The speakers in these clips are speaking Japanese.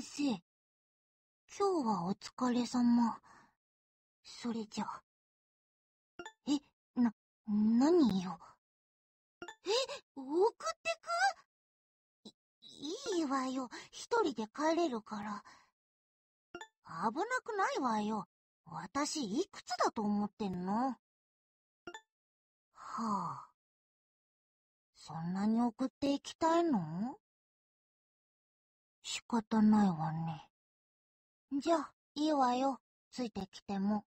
先生、今日はお疲れ様。それじゃ。え、な、何よ。え、送ってくい、いいわよ。一人で帰れるから。危なくないわよ。私、いくつだと思ってんのはあ。そんなに送っていきたいの仕方ないわね。じゃあ、いいわよ。ついてきても。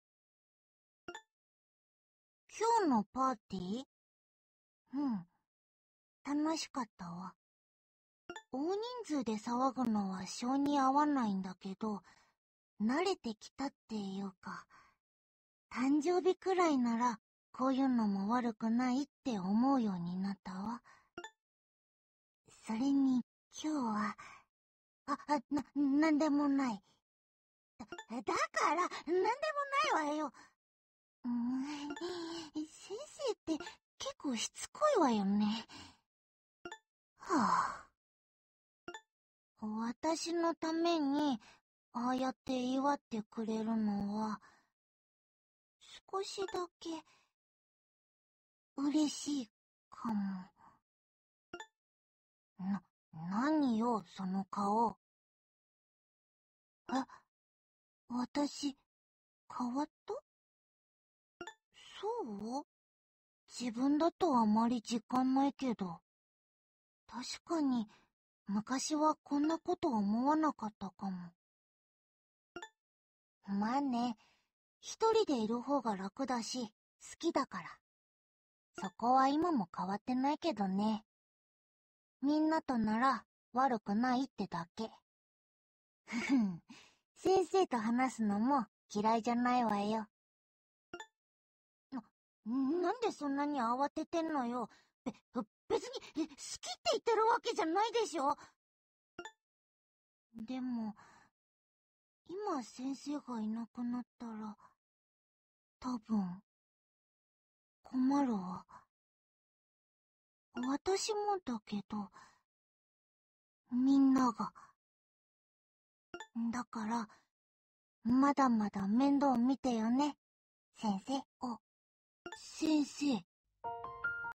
今日のパーティーうん。楽しかったわ。大人数で騒ぐのは性に合わないんだけど、慣れてきたっていうか、誕生日くらいならこういうのも悪くないって思うようになったわ。それに今日は、あ、な、なんでもない。だ、だから、なんでもないわよ。うん、先生って結構しつこいわよね。はぁ、あ。私のために、ああやって祝ってくれるのは、少しだけ、嬉しいかも。な、何よ、その顔。あ、私、変わったそう自分だとあまり時間ないけど。確かに、昔はこんなこと思わなかったかも。まあね、一人でいる方が楽だし、好きだから。そこは今も変わってないけどね。みんなとなら悪くないってだけ。ふふん、先生と話すのも嫌いじゃないわよ。な、何んでそんなに慌ててんのよ。べ、別に、好きって言ってるわけじゃないでしょでも、今先生がいなくなったら、多分、困るわ。私もだけど、みんなが。だから、まだまだ面倒見てよね、先生を。先生。